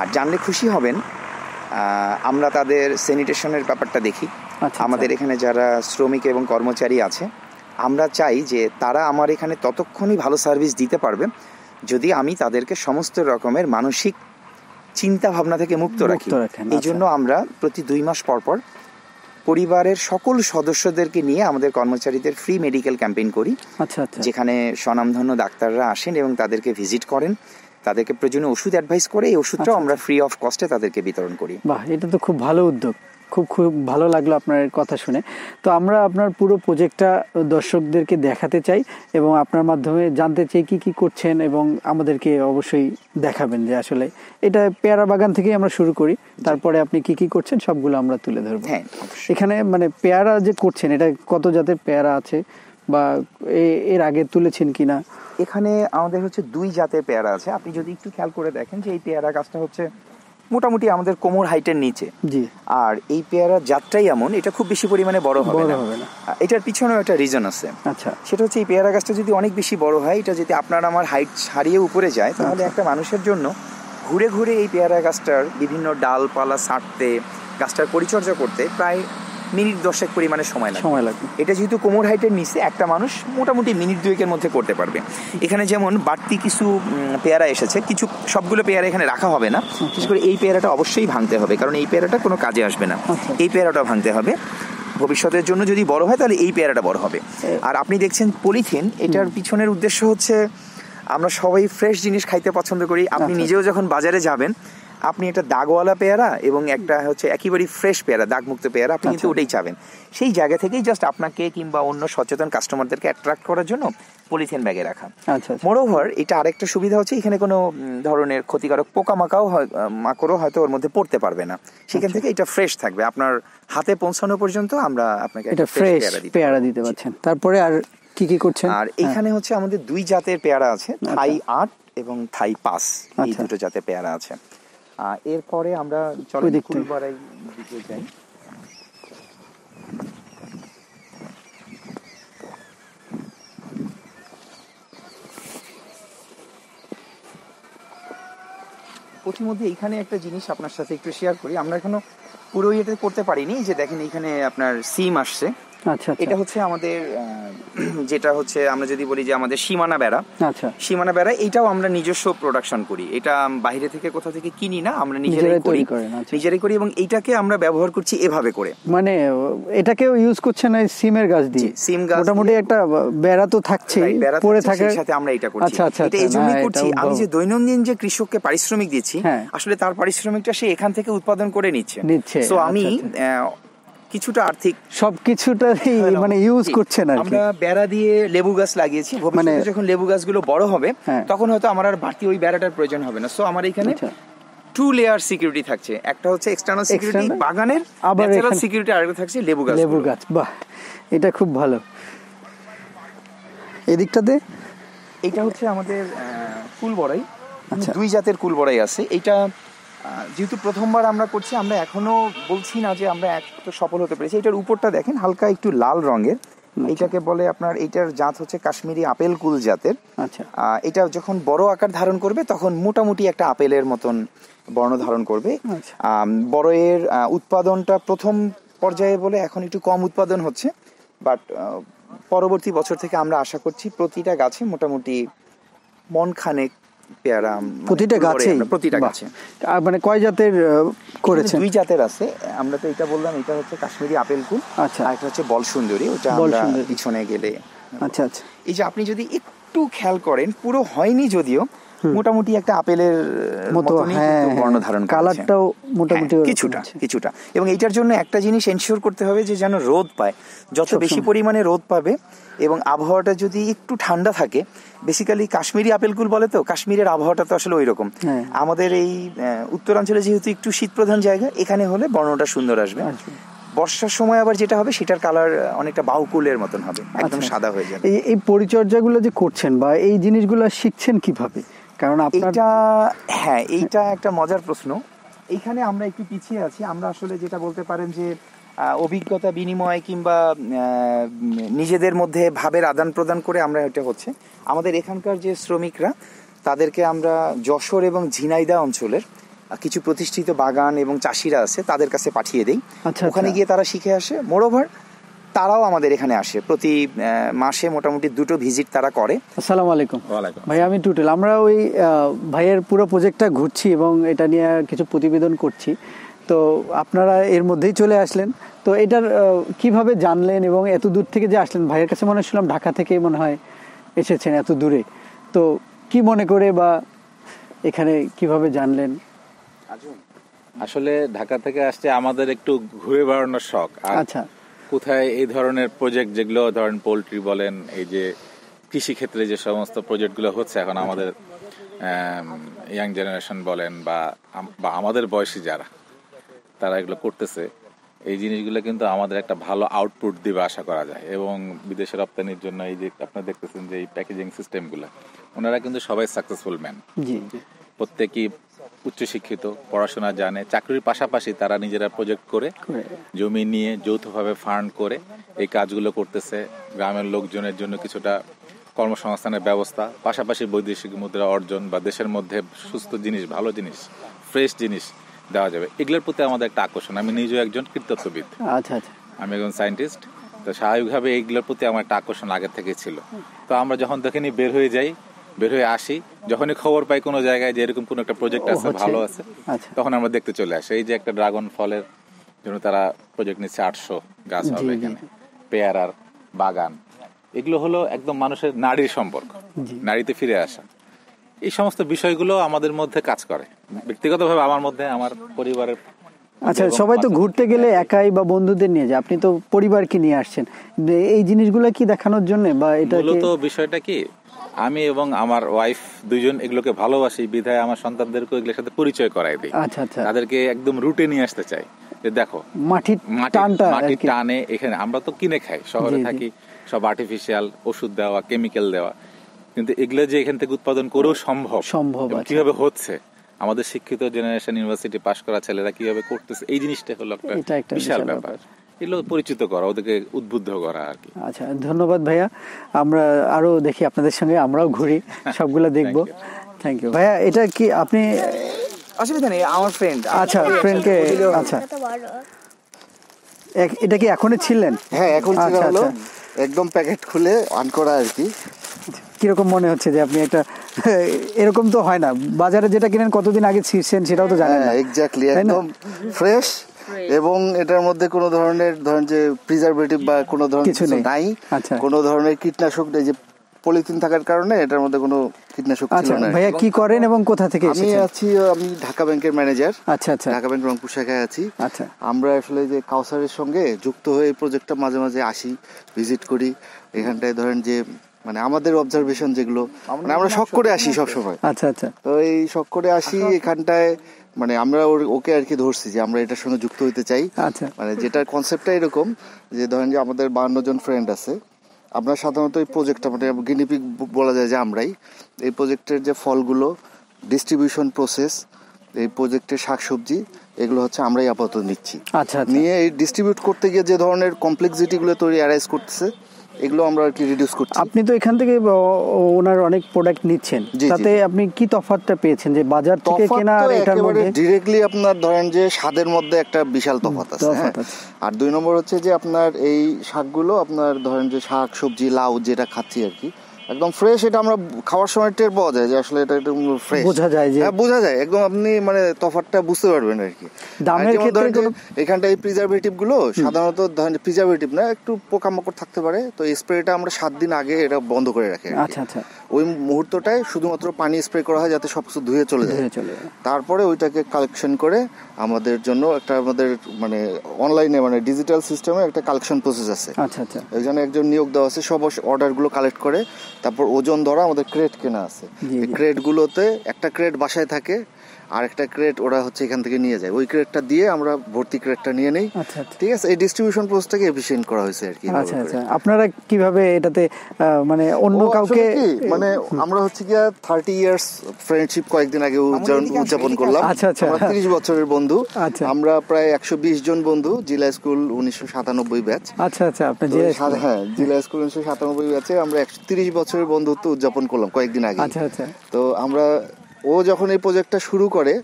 আর জানলে খুশি হবেন আমরা তাদের স্যানিটেশনের ব্যাপারটা দেখি আচ্ছা, আচ্ছা। আমাদের এখানে যারা শ্রমিক এবং কর্মচারী আছে আমরা চাই যে তারা আমার এখানে ততক্ষণই ভালো সার্ভিস দিতে পারবে যদি আমি তাদেরকে সমস্ত রকমের মানসিক চিন্তা ভাবনা থেকে মুক্ত রাখি এই জন্য আচ্ছা। আমরা প্রতি দুই মাস পর পর পরিবারের সকল সদস্যদেরকে নিয়ে আমাদের কর্মচারীদের ফ্রি মেডিকেল ক্যাম্পেইন করি যেখানে স্বনামধন্য ডাক্তাররা আসেন এবং তাদেরকে ভিজিট করেন তাদেরকে প্রয়োজনীয় ওষুধ অ্যাডভাইস করে এই ওষুধটাও আচ্ছা, আমরা ফ্রি অফ কস্টে তাদেরকে বিতরণ করি বাহ এটা তো খুব ভালো উদ্যোগ খুব খুব ভালো লাগলো আপনার কথা শুনে তো আমরা আপনার পুরো প্রজেক্টটা দর্শকদেরকে দেখাতে চাই এবং আপনার মাধ্যমে জানতে চাই কি কি করছেন এবং আমাদেরকে অবশ্যই দেখাবেন যে আসলে এটা পেয়ারা বাগান থেকেই আমরা শুরু করি তারপরে আপনি কি কি করছেন সবগুলো আমরা তুলে ধরবো হ্যাঁ, এখানে মানে পেয়ারা যে করছেন এটা কত জাতের পেয়ারা আছে বা এর আগে তুলেছেন কিনা এখানে আমাদের হচ্ছে দুই জাতের পেয়ারা আছে আপনি যদি একটু খেয়াল করে দেখেন যে এই পেয়ারা গাছটা হচ্ছে মোটামুটি আমাদের কোমর হাইটের নিচে জি আর এই পেয়ারার জাতটাই এমন এটা খুব বেশি পরিমাণে বড় হবে না এটার পিছনেও একটা রিজন আছে আচ্ছা সেটা হচ্ছে এই পেয়ারা গাছটা যদি অনেক বেশি বড় হয় এটা যদি আপনার আমার হাইট ছাড়িয়ে উপরে যায় আচ্ছা। তাহলে একটা মানুষের জন্য ঘুরে ঘুরে এই পেয়ারা গাছটার বিভিন্ন ডালপালা ছাড়তে গাছটার পরিচর্যা করতে প্রায় মিনিট দশেক পরিমাণে সময় লাগে সময় লাগবে এটা যেহেতু কোমর হাইটের নিচে একটা মানুষ মোটামুটি মিনিট দুয়েকের মধ্যে করতে পারবে এখানে যেমন বাড়তি কিছু পেয়ারা এসেছে কিছু সবগুলো পেয়ারা এখানে রাখা হবে না আচ্ছা। বিশেষ করে এই পেয়ারাটা অবশ্যই ভাঙতে হবে কারণ এই পেয়ারাটা কোনো কাজে আসবে না আচ্ছা। এই পেয়ারাটা ভাঙতে হবে ভবিষ্যতের জন্য যদি বড় হয় তাহলে এই পেয়ারাটা বড় হবে আচ্ছা। আর আপনি দেখছেন পলিথিন এটার পিছনের উদ্দেশ্য হচ্ছে আমরা সবাই ফ্রেশ জিনিস খাইতে পছন্দ করি আপনি নিজেও যখন বাজারে যাবেন আপনি একটা দাগওয়ালা পেয়ারা এবং একটা হচ্ছে একেবারেই ফ্রেশ পেয়ারা দাগমুক্ত পেয়ারা আপনি কিন্তু আচ্ছা। ওটাই চাবেন সেই জায়গা থেকেই জাস্ট আপনাকে কিংবা অন্য সচেতন কাস্টমারদেরকে অ্যাট্রাক্ট করার জন্য পলিথিন ব্যাগে রাখা মোরওভার আচ্ছা, আচ্ছা। এটা আরেকটা সুবিধা হচ্ছে এখানে কোনো ধরনের ক্ষতিকারক পোকামাকাও মাকড়ও হয়তো ওর মধ্যে পড়তে পারবে না সেখান থেকে এটা ফ্রেশ থাকবে আপনার হাতে পৌঁছানো পর্যন্ত আমরা আপনাকে এটা ফ্রেশ পেয়ারা দিতে পারছেন তারপরে আর কি কি করছেন আর হ্যাঁ। এখানে হচ্ছে আমাদের দুই জাতের পেয়ারা আছে থাই আট এবং থাই পাস এই দুটো জাতের পেয়ারা আছে এরপরে আমরা চলো ফুলবাড়াই দিকে যাই প্রতিমধ্যে এখানে একটা জিনিস আপনার সাথে একটু শেয়ার করি আমরা এখনো পুরো ইয়েটা করতে পারিনি যে দেখেন এখানে আপনার সিম আসছে আচ্ছা, আচ্ছা। এটা হচ্ছে আমাদের যেটা হচ্ছে আমরা যদি বলি যে আমাদের সীমানা বেড়া আচ্ছা সীমানা বেড়া এটাও আমরা নিজস্ব প্রোডাকশন করি এটা বাইরে থেকে কোথা থেকে কিনি না আমরা নিজেরাই করি আচ্ছা। নিজেরাই করি এবং এটাকে আমরা ব্যবহার করছি এভাবে করে মানে এটাকেও ইউজ করছে না সিমের গাছ দিয়ে সিম গাছ মোটামুটি একটা বেড়া তো থাকছে পড়ে থাকে সাথে আমরা এটা করছি আচ্ছা আচ্ছা এটা এজন্যই হ্যাঁ, করছি আমি যে দৈনন্দিন যে কৃষককে পারিশ্রমিক দিচ্ছি হ্যাঁ। আসলে তার পারিশ্রমিকটা সে এখান থেকে উৎপাদন করে নিচ্ছে সো আমি কিছুটা আর্থিক সব কিছুটাই হ্যাঁ, মানে ইউজ করছেন আর আমরা বেড়া দিয়ে লেবু গাছ লাগিয়েছি মানে যখন লেবু গাছগুলো বড় হবে হ্যাঁ। তখন হয়তো আমার আর বাড়তি ওই বেড়াটার প্রয়োজন হবে না সো আমার এখানে টু লেয়ার সিকিউরিটি থাকছে একটা হচ্ছে এক্সটার্নাল সিকিউরিটি বাগানের আবার সিকিউরিটি আরেকটা থাকছে লেবু গাছ লেবু গাছ বাহ এটা খুব ভালো এদিকটাতে এটা হচ্ছে আমাদের কুল বড়াই মানে আচ্ছা। দুই জাতের কুল বড়াই আছে এটা যেহেতু প্রথমবার আমরা করছি আমরা এখনও বলছি না যে আমরা এক সফল হতে পেরেছি এটার উপরটা দেখেন হালকা একটু লাল রঙের আচ্ছা। এটাকে বলে আপনার এটার জাত হচ্ছে কাশ্মীরি আপেল কুল জাতের আচ্ছা এটা যখন বড় আকার ধারণ করবে তখন মোটামুটি একটা আপেলের মতন বর্ণ ধারণ করবে আচ্ছা। বড় এর উৎপাদনটা প্রথম পর্যায়ে বলে এখন একটু কম উৎপাদন হচ্ছে বাট পরবর্তী বছর থেকে আমরা আশা করছি প্রতিটা গাছে মোটামুটি মন খানেক পেয়ারা মানে প্রতিটা গাছে প্রতিটা গাছে আর মানে কয় জাতের করেছেন দুই জাতের আছে আমরা তো এটা বললাম এটা হচ্ছে কাশ্মীরি আপেল কুল আচ্ছা আর একটা হচ্ছে বলসুন্দরী ওটা আমরা পিছনে গেলে আচ্ছা আচ্ছা এই যে আপনি যদি একটু খেয়াল করেন পুরো হয়নি যদিও মোটামুটি একটা আপেলের মতো হ্যাঁ, বর্ণ ধারণ কালারটাও হ্যাঁ, মোটামুটি কিছুটা কিছুটা এবং এইটার জন্য একটা জিনিস এনশিওর করতে হবে যে যেন রোদ পায় যত বেশি পরিমাণে রোদ পাবে এবং আবহাওয়াটা যদি একটু ঠান্ডা থাকে বেসিক্যালি কাশ্মীরি আপেলকুল বলে তো কাশ্মীরের আবহাওয়াটা তো আসলে ওই রকম হ্যাঁ। আমাদের এই উত্তরাঞ্চলে যেহেতু একটু শীতপ্রধান জায়গা এখানে হলে বর্ণটা সুন্দর আসবে বর্ষার সময় আবার যেটা হবে সেটার কালার অনেকটা বাউকুলের মতন হবে একদম আচ্ছা। সাদা হয়ে যাবে এই পরিচর্যাগুলো যে করছেন বা এই জিনিসগুলো শিখছেন কিভাবে কারণ এটা হ্যাঁ এইটা একটা মজার প্রশ্ন এইখানে আমরা একটু পিছিয়ে আছি আমরা আসলে যেটা বলতে পারেন যে অভিজ্ঞতা বিনিময় কিংবা নিজেদের মধ্যে ভাবের আদান প্রদান করে আমরা এটা হচ্ছে আমাদের এখানকার যে শ্রমিকরা তাদেরকে আমরা যশোর এবং ঝিনাইদা অঞ্চলের কিছু প্রতিষ্ঠিত বাগান এবং চাষিরা আছে তাদের কাছে পাঠিয়ে দেই আচ্ছা, আচ্ছা। ওখানে গিয়ে তারা শিখে আসে মোরওভার তারাও আমাদের এখানে আসে প্রতি মাসে মোটামুটি দুটো ভিজিট তারা করে আসসালামু আলাইকুম ভাই আমি টুটেল আমরা ওই ভাইয়ের পুরো প্রজেক্টটা ঘুরছি এবং এটা নিয়ে কিছু প্রতিবেদন করছি তো আপনারা এর মধ্যেই চলে আসলেন তো এটার কিভাবে জানলেন এবং এত দূর থেকে যে আসলেন ভাইয়ের কাছে মনে শুনলাম ঢাকা থেকে মনে হয় এসেছেন এত দূরে তো কি মনে করে বা এখানে কিভাবে জানলেন আসলে ঢাকা থেকে আসতে আমাদের একটু ঘুরে বেড়ানোর শখ আচ্ছা কোথায় এই ধরনের প্রজেক্ট যেগুলো ধরেন পোলট্রি বলেন এই যে কৃষি ক্ষেত্রে যে সমস্ত প্রজেক্টগুলো হচ্ছে এখন আমাদের ইয়াং জেনারেশন বলেন বা বা আমাদের বয়সী যারা তারা এগুলো করতেছে এই জিনিসগুলো কিন্তু আমাদের একটা ভালো আউটপুট দিবে আশা করা যায় এবং বিদেশে রপ্তানির জন্য এই যে আপনারা দেখতেছেন যে এই প্যাকেজিং সিস্টেমগুলো ওনারা কিন্তু সবাই সাকসেসফুল ম্যান প্রত্যেকই উচ্চশিক্ষিত পড়াশোনা জানে চাকরির পাশাপাশি তারা নিজেরা প্রজেক্ট করে জমি নিয়ে যৌথভাবে ফান্ড করে এই কাজগুলো করতেছে গ্রামের লোকজনের জন্য কিছুটা কর্মসংস্থানের ব্যবস্থা পাশাপাশি বৈদেশিক মুদ্রা অর্জন বা দেশের মধ্যে সুস্থ জিনিস ভালো জিনিস ফ্রেশ জিনিস দেওয়া যাবে এগুলোর প্রতি আমাদের একটা আকর্ষণ আমি নিজেও একজন কীর্তত্ববিদ আচ্ছা আচ্ছা আমি একজন সায়েন্টিস্ট তো স্বাভাবিকভাবে এইগুলোর প্রতি আমার একটা আকর্ষণ আগের থেকে ছিল তো আমরা যখন দেখিনি বের হয়ে যাই বের হয়ে আসি যখনই খবর পাই কোনো জায়গায় যে এরকম কোনো একটা প্রজেক্ট আছে ভালো আছে আচ্ছা। তখন আমরা দেখতে চলে আসি এই যে একটা ড্রাগন ফলের জন্য তারা প্রজেক্ট নিচ্ছে আটশো গাছ হবে এখানে পেয়ারার বাগান এগুলো হলো একদম মানুষের নারীর সম্পর্ক নারীতে ফিরে আসা এই সমস্ত বিষয়গুলো আমাদের মধ্যে কাজ করে ব্যক্তিগতভাবে আমার মধ্যে আমার পরিবারের আচ্ছা সবাই তো ঘুরতে গেলে একাই বা বন্ধুদের নিয়ে যায় আপনি তো পরিবারকে নিয়ে আসছেন এই জিনিসগুলো কি দেখানোর জন্য বা এটা মূলত বিষয়টা কি আমি এবং আমার ওয়াইফ দুজন এগুলোকে ভালোবাসি বিধায় আমার সন্তানদেরকে এগুলোর সাথে পরিচয় করাই দিই আচ্ছা, আচ্ছা। তাদেরকে একদম রুটে নিয়ে আসতে চাই যে দেখো মাটির মাটির টানে এখানে আমরা তো কিনে খাই শহরে থাকি সব আর্টিফিশিয়াল ওষুধ দেওয়া কেমিক্যাল দেওয়া কিন্তু এগুলো যে এখান থেকে উৎপাদন করেও সম্ভব সম্ভব আচ্ছা। কিভাবে হচ্ছে আমাদের শিক্ষিত জেনারেশন ইউনিভার্সিটি পাশ করা ছেলেরা কিভাবে করতেছে এই জিনিসটা হলো একটা বিশাল ব্যাপার এগুলো পরিচিত করা ওদেরকে উদ্বুদ্ধ করা আর কি আচ্ছা ধন্যবাদ ভাইয়া আমরা আরো দেখি আপনাদের সঙ্গে আমরাও ঘুরি সবগুলো দেখবো থ্যাংক ইউ ভাইয়া এটা কি আপনি অসুবিধা নেই আমার ফ্রেন্ড আচ্ছা ফ্রেন্ডকে আচ্ছা, আচ্ছা। এটা কি এখনই ছিলেন হ্যাঁ এখন আচ্ছা, ছিল হলো আচ্ছা। একদম প্যাকেট খুলে অন করা আর কি কিরকম মনে হচ্ছে যে আপনি একটা এরকম তো হয় না বাজারে যেটা কিনেন কতদিন আগে ছিঁড়ছেন সেটাও তো জানেন হ্যাঁ, না এক্স্যাক্টলি একদম ফ্রেশ এবং এটার মধ্যে কোন ধরনের ধরেন যে প্রিজারভেটিভ বা কোন ধরনের কিছু নাই আচ্ছা। কোন ধরনের কীটনাশক নেই যে পলিথিন থাকার কারণে এটার মধ্যে কোনো কীটনাশক ছিল আচ্ছা, না ভাইয়া কি করেন এবং কোথা থেকে আমি আছি আমি ঢাকা ব্যাংকের ম্যানেজার আচ্ছা আচ্ছা ঢাকা ব্যাংক রংপুর শাখায় আছি আচ্ছা আমরা আসলে যে কাউসারের সঙ্গে যুক্ত হয়ে প্রজেক্টটা মাঝে মাঝে আসি ভিজিট করি এখানটায় ধরেন যে মানে আমাদের অবজারভেশন যেগুলো মানে আমরা শখ করে আসি সব সময় আচ্ছা আচ্ছা তো এই শখ করে আসি এখানটায় মানে আমরা ওকে আর কি ধরছি যে আমরা এটার সঙ্গে যুক্ত হইতে চাই আচ্ছা। মানে যেটার কনসেপ্টটা এরকম যে ধরেন যে আমাদের বান্ন জন ফ্রেন্ড আছে আমরা সাধারণত এই প্রজেক্টটা মানে গিনিপিক বলা যায় যে আমরাই এই প্রজেক্টের যে ফলগুলো ডিস্ট্রিবিউশন প্রসেস এই প্রজেক্টের শাকসবজি এগুলো হচ্ছে আমরাই আপাতত নিচ্ছি আচ্ছা, আচ্ছা। নিয়ে এই ডিস্ট্রিবিউট করতে গিয়ে যে ধরনের কমপ্লেক্সিটিগুলো তৈরি অ্যারাইজ করতেছে এগুলো আমরা আর কি রিডিউস করছি আপনি তো এখান থেকে ওনার অনেক প্রোডাক্ট নিচ্ছেন তাতে আপনি কি তফাতটা পেয়েছেন যে বাজার থেকে কেনা আর এটার মধ্যে डायरेक्टली আপনার ধরেন যে স্বাদের মধ্যে একটা বিশাল তফাত হ্যাঁ। আছে আর দুই নম্বর হচ্ছে যে আপনার এই শাকগুলো আপনার ধরেন যে শাক সবজি লাউ যেটা খাচ্ছি আর কি একদম ফ্রেশ এটা আমরা খাওয়ার সময় টের পাওয়া যায় যে আসলে এটা একদম ফ্রেশ বোঝা যায় যে হ্যাঁ বোঝা যায় একদম আপনি মানে তফাতটা বুঝতে পারবেন আর কি দামের ক্ষেত্রে কোনো এখানটা এই প্রিজারভেটিভ গুলো সাধারণত ধরেন প্রিজারভেটিভ না একটু পোকামাকড় থাকতে পারে তো এই স্প্রেটা আমরা সাত দিন আগে এটা বন্ধ করে রাখি আচ্ছা আচ্ছা ওই মুহূর্তটাই শুধুমাত্র পানি স্প্রে করা হয় যাতে সবকিছু ধুয়ে চলে যায় তারপরে ওইটাকে কালেকশন করে আমাদের জন্য একটা আমাদের মানে অনলাইনে মানে ডিজিটাল সিস্টেমে একটা কালেকশন প্রসেস আছে আচ্ছা আচ্ছা এখানে একজন নিয়োগ দেওয়া আছে সব অর্ডারগুলো কালেক্ট করে তারপর ওজন ধরা আমাদের ক্রেট কেনা আছে গুলোতে একটা ক্রেট বাসায় থাকে আর একটা ক্রেট ওরা হচ্ছে এখান থেকে নিয়ে যায় ওই ক্রেটটা দিয়ে আমরা ভর্তি ক্রেটটা নিয়ে নেই আচ্ছা, আচ্ছা। ঠিক আছে এই ডিস্ট্রিবিউশন প্রসেসটাকে এফিসিয়েন্ট করা হয়েছে আর কি আচ্ছা আচ্ছা আপনারা কিভাবে এটাতে মানে অন্য কাউকে মানে আমরা হচ্ছে কি 30 ইয়ার্স ফ্রেন্ডশিপ কয়েকদিন আগে উদযাপন করলাম আচ্ছা আচ্ছা আমরা 30 বছরের বন্ধু আচ্ছা। আমরা প্রায় 120 জন বন্ধু জিলা স্কুল 1997 ব্যাচ আচ্ছা আচ্ছা আপনি জিলা স্কুল হ্যাঁ জিলা স্কুল 1997 ব্যাচে আমরা 130 বছরের বন্ধুত্ব উদযাপন করলাম কয়েকদিন আগে আচ্ছা আচ্ছা তো আমরা ও যখন এই প্রজেক্টটা শুরু করে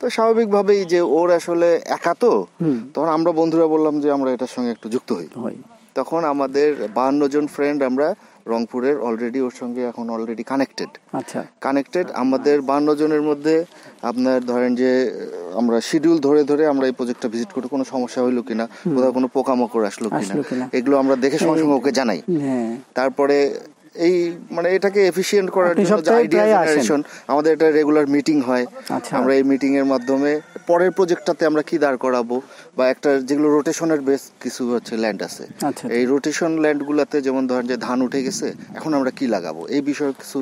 তো স্বাভাবিকভাবেই যে ওর আসলে একা তো তখন আমরা বন্ধুরা বললাম যে আমরা এটার সঙ্গে একটু যুক্ত হই তখন আমাদের বাহান্ন জন ফ্রেন্ড আমরা রংপুরের অলরেডি ওর সঙ্গে এখন অলরেডি কানেক্টেড আচ্ছা কানেক্টেড আমাদের বান্ন জনের মধ্যে আপনার ধরেন যে আমরা শিডিউল ধরে ধরে আমরা এই প্রজেক্টটা ভিজিট করে কোনো সমস্যা হইলো কিনা কোথাও কোনো পোকামাকড় আসলো কিনা এগুলো আমরা দেখে সঙ্গে সঙ্গে ওকে জানাই হ্যাঁ। তারপরে এই মানে এটাকে এফিশিয়েন্ট করার জন্য যে আইডিয়া জেনারেশন আমাদের একটা রেগুলার মিটিং হয় আচ্ছা। আমরা এই মিটিং এর মাধ্যমে পরের প্রজেক্টটাতে আমরা কি দাঁড় করাবো বা একটা যেগুলো রোটেশনের বেস কিছু হচ্ছে ল্যান্ড আছে আচ্ছা। এই রোটেশন ল্যান্ডগুলোতে যেমন ধরেন যে ধান উঠে গেছে এখন আমরা কি লাগাবো এই বিষয়ে কিছু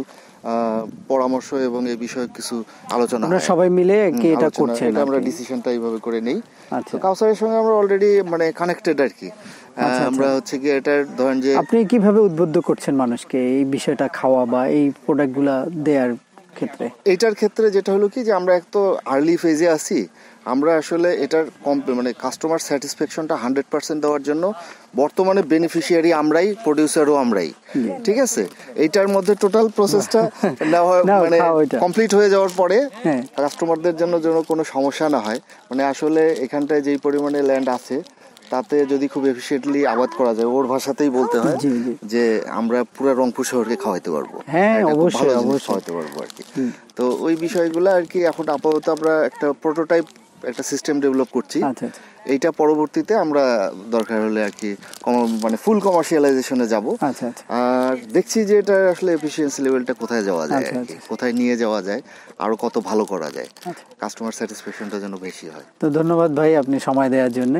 পরামর্শ এবং এই বিষয়ে কিছু আলোচনা আমরা সবাই মিলে কি এটা করছে এটা আমরা ডিসিশনটা এইভাবে করে নেই আচ্ছা। তো কাউসারের সঙ্গে আমরা অলরেডি মানে কানেক্টেড আর কি আচ্ছা, আচ্ছা। আমরা হচ্ছে কি এটা ধরেন যে আপনি কিভাবে উদ্বুদ্ধ করছেন মানুষকে এই বিষয়টা খাওয়া বা এই প্রোডাক্টগুলা দেয়ার ক্ষেত্রে এটার ক্ষেত্রে যেটা হলো কি যে আমরা এক তো আর্লি ফেজে আসি আমরা আসলে এটার কম মানে কাস্টমার স্যাটিসফ্যাকশনটা হান্ড্রেড পার্সেন্ট দেওয়ার জন্য বর্তমানে বেনিফিশিয়ারি আমরাই প্রডিউসারও আমরাই ঠিক আছে এইটার মধ্যে টোটাল প্রসেসটা মানে কমপ্লিট হয়ে যাওয়ার পরে কাস্টমারদের হ্যাঁ। জন্য যেন কোনো সমস্যা না হয় মানে আসলে এখানটায় যেই পরিমাণে ল্যান্ড আছে তাতে যদি খুব এফিসিয়েন্টলি আবাদ করা যায় ওর ভাষাতেই বলতে হয় যে আমরা পুরো রংপুর শহরকে খাওয়াইতে পারবো হ্যাঁ অবশ্যই অবশ্যই খাওয়াইতে পারবো আর কি তো ওই বিষয়গুলো আর কি এখন আপাতত আমরা একটা প্রোটোটাইপ একটা সিস্টেম ডেভেলপ করছি আচ্ছা, আচ্ছা। এইটা পরবর্তীতে আমরা দরকার হলে আর কি মানে ফুল কমার্শিয়ালাইজেশনে যাব আচ্ছা, আর দেখছি যে এটা আসলে এফিসিয়েন্সি লেভেলটা কোথায় যাওয়া যায় কোথায় নিয়ে যাওয়া যায় আরো কত ভালো করা যায় কাস্টমার স্যাটিসফ্যাকশনটা যেন বেশি হয় তো ধন্যবাদ ভাই আপনি সময় দেওয়ার জন্য